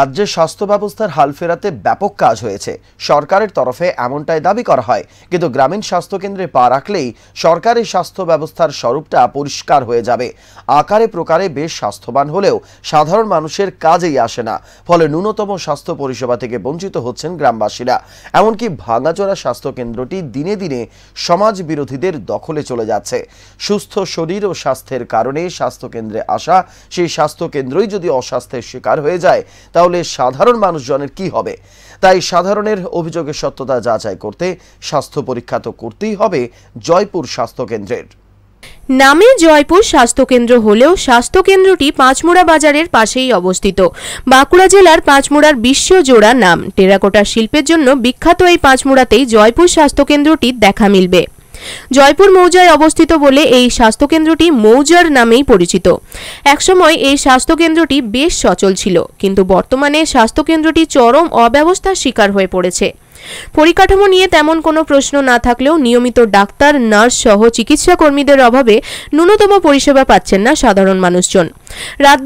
রাজ্যের স্বাস্থ্য ব্যবস্থার হাল ফেরাতে ব্যাপক কাজ হয়েছে সরকারের তরফে এমনটাই দাবি করা হয় কিন্তু গ্রামীণ স্বাস্থ্যকেন্দ্রে পা রাখলেই সরকারি স্বাস্থ্য ব্যবস্থার স্বরূপটা পরিষ্কার হয়ে যাবে আকারে প্রকারে বেশ স্বাস্থ্যবান হলেও সাধারণ মানুষের কাজেই আসে না ফলে ন্যূনতম স্বাস্থ্য পরিষেবা থেকে বঞ্চিত হচ্ছেন গ্রামবাসীরা এমনকি ভাঙাচোরা স্বাস্থ্যকেন্দ্রটি দিনে দিনে সমাজ বিরোধীদের দখলে চলে যাচ্ছে সুস্থ শরীর ও স্বাস্থ্যের কারণে স্বাস্থ্যকেন্দ্রে আসা সেই স্বাস্থ্যকেন্দ্রই যদি অস্বাস্থ্যের শিকার হয়ে যায় তাহলে সাধারণ মানুষজনের কি হবে তাই সাধারণের অভিযোগের সত্যতা যাচাই করতে স্বাস্থ্য পরীক্ষা তো করতেই হবে জয়পুর স্বাস্থ্য কেন্দ্রের নামে জয়পুর স্বাস্থ্যকেন্দ্র হলেও স্বাস্থ্যকেন্দ্রটি পাঁচমোড়া বাজারের পাশেই অবস্থিত বাঁকুড়া জেলার পাঁচমোড়ার বিশ্বজোড়া নাম টেরাকোটা শিল্পের জন্য বিখ্যাত এই পাঁচমোড়াতেই জয়পুর স্বাস্থ্যকেন্দ্রটির দেখা মিলবে জয়পুর মৌজায় অবস্থিত বলে এই স্বাস্থ্যকেন্দ্রটি মৌজার নামেই পরিচিত একসময় এই স্বাস্থ্যকেন্দ্রটি বেশ সচল ছিল কিন্তু বর্তমানে স্বাস্থ্যকেন্দ্রটি চরম অব্যবস্থার শিকার হয়ে পড়েছে পরিকাঠামো নিয়ে তেমন কোনো প্রশ্ন না থাকলেও নিয়মিত ডাক্তার নার্স সহ চিকিৎসা কর্মীদের অভাবে ন্যূনতম পরিষেবা পাচ্ছেন না সাধারণ মানুষজন রাত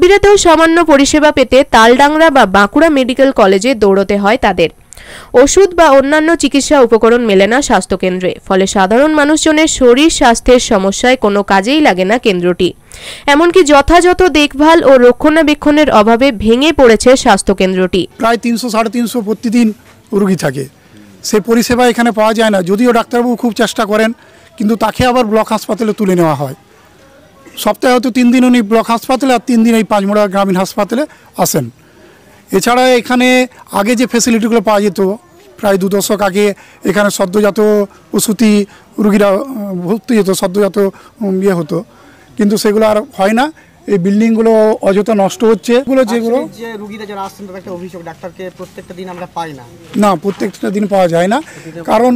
সামান্য পরিষেবা পেতে তালডাংরা বা বাঁকুড়া মেডিকেল কলেজে দৌড়তে হয় তাদের ওষুধ বা অন্যান্য চিকিৎসা উপকরণ মেলে না স্বাস্থ্যকেন্দ্রে ফলে সাধারণ মানুষজনের শরীর স্বাস্থ্যের সমস্যায় কোনো কাজেই লাগে না কেন্দ্রটি এমনকি যথাযথ দেখভাল ও রক্ষণাবেক্ষণের অভাবে ভেঙে পড়েছে স্বাস্থ্যকেন্দ্রটি প্রায় তিনশো সাড়ে তিনশো প্রতিদিন রুগী থাকে সে পরিষেবা এখানে পাওয়া যায় না যদিও ডাক্তারবাবু খুব চেষ্টা করেন কিন্তু তাকে আবার ব্লক হাসপাতালে তুলে নেওয়া হয় সপ্তাহে হয়তো তিন দিন উনি ব্লক হাসপাতালে আর তিন দিন এই পাঁচমোড়া গ্রামীণ হাসপাতালে আসেন এছাড়া এখানে আগে যে ফেসিলিটিগুলো পাওয়া যেত প্রায় দু দশক আগে এখানে সদ্যজাত ওষুধি রুগীরা ভর্তি যেত সদ্যজাত ইয়ে হতো কিন্তু সেগুলো আর হয় না এই বিল্ডিংগুলো অযথা নষ্ট হচ্ছে এগুলো যেগুলো না প্রত্যেকটা দিন পাওয়া যায় না কারণ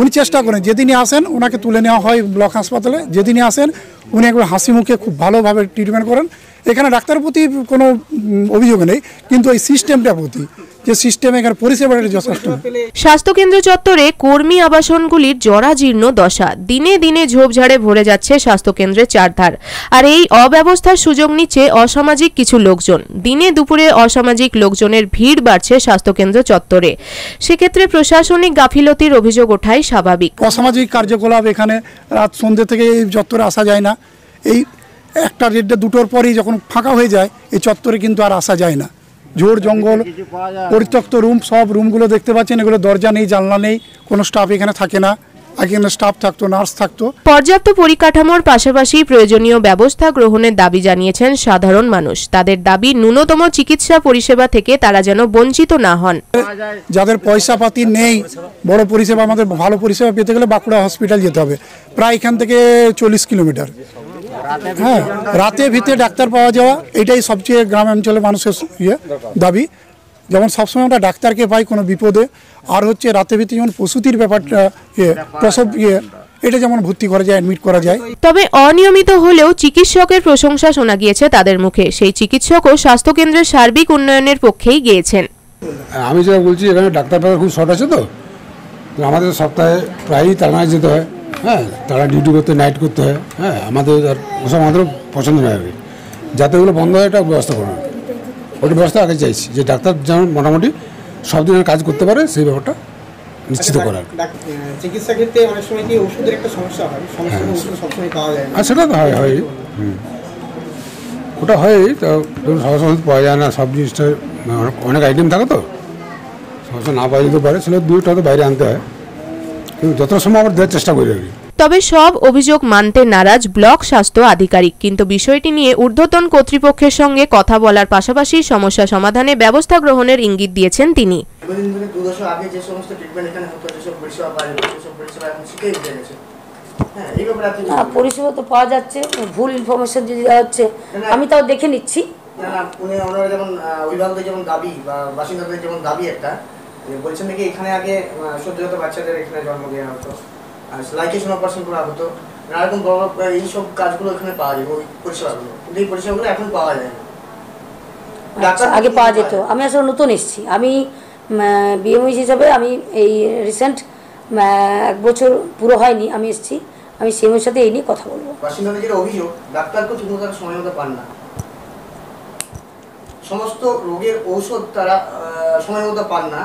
উনি চেষ্টা করেন যেদিনই আসেন ওনাকে তুলে নেওয়া হয় ব্লক হাসপাতালে যেদিনই আসেন উনি একবার হাসি মুখে খুব ভালোভাবে ট্রিটমেন্ট করেন এখানে ডাক্তার প্রতি কোনো অভিযোগ নেই কিন্তু এই সিস্টেমটা প্রতি যে সিস্টেমে এখানে পরিষেবাটা যথেষ্ট স্বাস্থ্যকেন্দ্র চত্বরে কর্মী আবাসনগুলির জরাজীর্ণ দশা দিনে দিনে ঝোপঝাড়ে ভরে যাচ্ছে স্বাস্থ্যকেন্দ্রের চারধার আর এই অব্যবস্থার সুযোগ নিচ্ছে অসামাজিক কিছু লোকজন দিনে দুপুরে অসামাজিক লোকজনের ভিড় বাড়ছে স্বাস্থ্যকেন্দ্র চত্বরে সেক্ষেত্রে প্রশাসনিক গাফিলতির অভিযোগ ওঠাই স্বাভাবিক অসামাজিক কার্যকলাপ এখানে রাত সন্ধ্যে থেকে এই চত্বরে আসা যায় না এই একটা দেড়টা দুটোর পরেই যখন ফাঁকা হয়ে যায় এই চত্বরে কিন্তু আর আসা যায় না ঝোড় জঙ্গল পরিত্যক্ত রুম সব রুমগুলো দেখতে পাচ্ছেন এগুলো দরজা নেই জানলা নেই কোনো স্টাফ এখানে থাকে না এখানে স্টাফ থাকতো নার্স থাকতো পর্যাপ্ত পরিকাঠামোর পাশাপাশি প্রয়োজনীয় ব্যবস্থা গ্রহণের দাবি জানিয়েছেন সাধারণ মানুষ তাদের দাবি ন্যূনতম চিকিৎসা পরিষেবা থেকে তারা যেন বঞ্চিত না হন যাদের পয়সা পাতি নেই বড় পরিষেবা আমাদের ভালো পরিষেবা পেতে গেলে বাঁকুড়া হসপিটাল যেতে হবে প্রায় এখান থেকে চল্লিশ কিলোমিটার হ্যাঁ রাতে ভিতরে ডাক্তার পাওয়া যাওয়া এটাই সবচেয়ে গ্রাম অঞ্চলের মানুষের ইয়ে দাবি যেমন সবসময় আমরা ডাক্তারকে পাই কোনো বিপদে আর হচ্ছে রাতে ভিতরে যেমন প্রসূতির ব্যাপারটা ইয়ে প্রসব ইয়ে এটা যেমন ভর্তি করা যায় অ্যাডমিট করা যায় তবে অনিয়মিত হলেও চিকিৎসকের প্রশংসা শোনা গিয়েছে তাদের মুখে সেই চিকিৎসকও স্বাস্থ্যকেন্দ্রের সার্বিক উন্নয়নের পক্ষেই গিয়েছেন আমি যেটা বলছি এখানে ডাক্তার খুব শর্ট আছে তো আমাদের সপ্তাহে প্রায়ই তারানায় যেতে হয় হ্যাঁ তারা ডিউটি করতে নাইট করতে হয় হ্যাঁ আমাদের আর ওসব আমাদের পছন্দ নয় আর যাতে ওগুলো বন্ধ হয় একটা ব্যবস্থা করুন ওটা ব্যবস্থা আগে চাইছি যে ডাক্তার যেন মোটামুটি সব দিনের কাজ করতে পারে সেই ব্যাপারটা নিশ্চিত করার চিকিৎসা ক্ষেত্রে অনেক সময় কি ওষুধের একটা সমস্যা হয় সমস্যা হ্যাঁ। সবসময় পাওয়া যায় না সেটা তো হয় হয় হ্যাঁ। ওটা হয় তো ধরুন সমস্যা পাওয়া যায় না সব জিনিসটা মানে অনেক আইটেম থাকে তো সমস্যা না পাওয়া যেতে পারে সেটা দুটো তো বাইরে আনতে হয় আমরা দেওয়ার চেষ্টা তবে সব অভিযোগ মানতে নারাজ ব্লক স্বাস্থ্য আধিকারিক কিন্তু বিষয়টি নিয়ে ঊর্ধ্বতন কর্তৃপক্ষের সঙ্গে কথা বলার পাশাপাশি সমস্যা সমাধানে ব্যবস্থা গ্রহণের ইঙ্গিত দিয়েছেন তিনি পরিষেবা পাওয়া হ্যাঁ, তো পাওয়া যাচ্ছে ভুল ইনফরমেশন যদি দেওয়া হচ্ছে আমি তাও দেখে নিচ্ছি না না উনি ওনারা যেমন যেমন দাবি বা বাসিন্দাদের যেমন দাবি একটা বলছেন নাকি এখানে আগে সদ্যজাত বাচ্চাদের এখানে জন্ম দেওয়া হতো আর স্লাইকেশন অপারেশন করা হতো নানারকম এইসব কাজগুলো এখানে পাওয়া যায় ওই পরিষেবাগুলো কিন্তু এই পরিষেবাগুলো এখন পাওয়া যায় না ডাক্তার আচ্ছা, আগে পাওয়া যেত আমি আসলে নতুন এসেছি আমি বিএমইস হিসাবে আমি এই রিসেন্ট এক বছর পুরো হয়নি আমি এসেছি আমি সিএমের সাথে এই নিয়ে কথা বলবো বাসিন্দাদের যেটা অভিযোগ ডাক্তারকে ঠিকমতো তারা সময় মতো পান না সমস্ত রোগের ঔষধ তারা সময় মতো পান না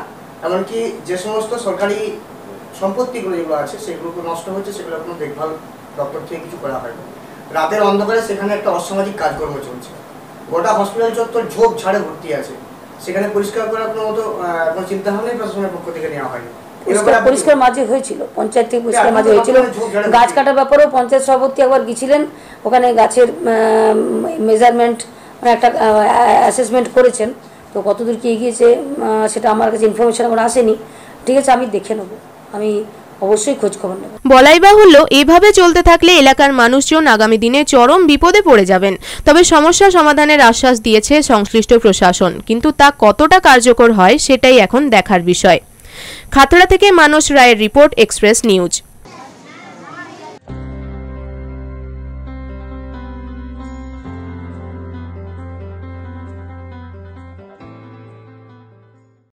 এমনকি যে সমস্ত সরকারি সম্পত্তিগুলো যেগুলো আছে সেগুলোকে নষ্ট হচ্ছে সেগুলো কোনো দেখভাল দপ্তর থেকে কিছু করা হয় রাতের অন্ধকারে সেখানে একটা অসামাজিক কাজকর্ম চলছে গোটা হসপিটাল চত্বর ঝোপ ঝাড়ে ভর্তি আছে সেখানে পরিষ্কার করার কোনো মতো কোনো চিন্তাভাবনাই প্রশাসনের পক্ষ থেকে নেওয়া হয়নি পরিষ্কার মাঝে হয়েছিল পঞ্চায়েত থেকে পরিষ্কার মাঝে হয়েছিল গাছ কাটার ব্যাপারেও পঞ্চায়েত সভাপতি একবার গিয়েছিলেন ওখানে গাছের মেজারমেন্ট মানে একটা অ্যাসেসমেন্ট করেছেন তো কতদূর কী এগিয়েছে সেটা আমার কাছে ইনফরমেশান এখন আসেনি ঠিক আছে আমি দেখে নেবো আমি অবশ্যই খোঁজ খবর নেব বলাই বাহুল্য এভাবে চলতে থাকলে এলাকার মানুষজন আগামী দিনে চরম বিপদে পড়ে যাবেন তবে সমস্যা সমাধানের আশ্বাস দিয়েছে সংশ্লিষ্ট প্রশাসন কিন্তু তা কতটা কার্যকর হয় সেটাই এখন দেখার বিষয় খাতড়া থেকে মানস রায়ের রিপোর্ট এক্সপ্রেস নিউজ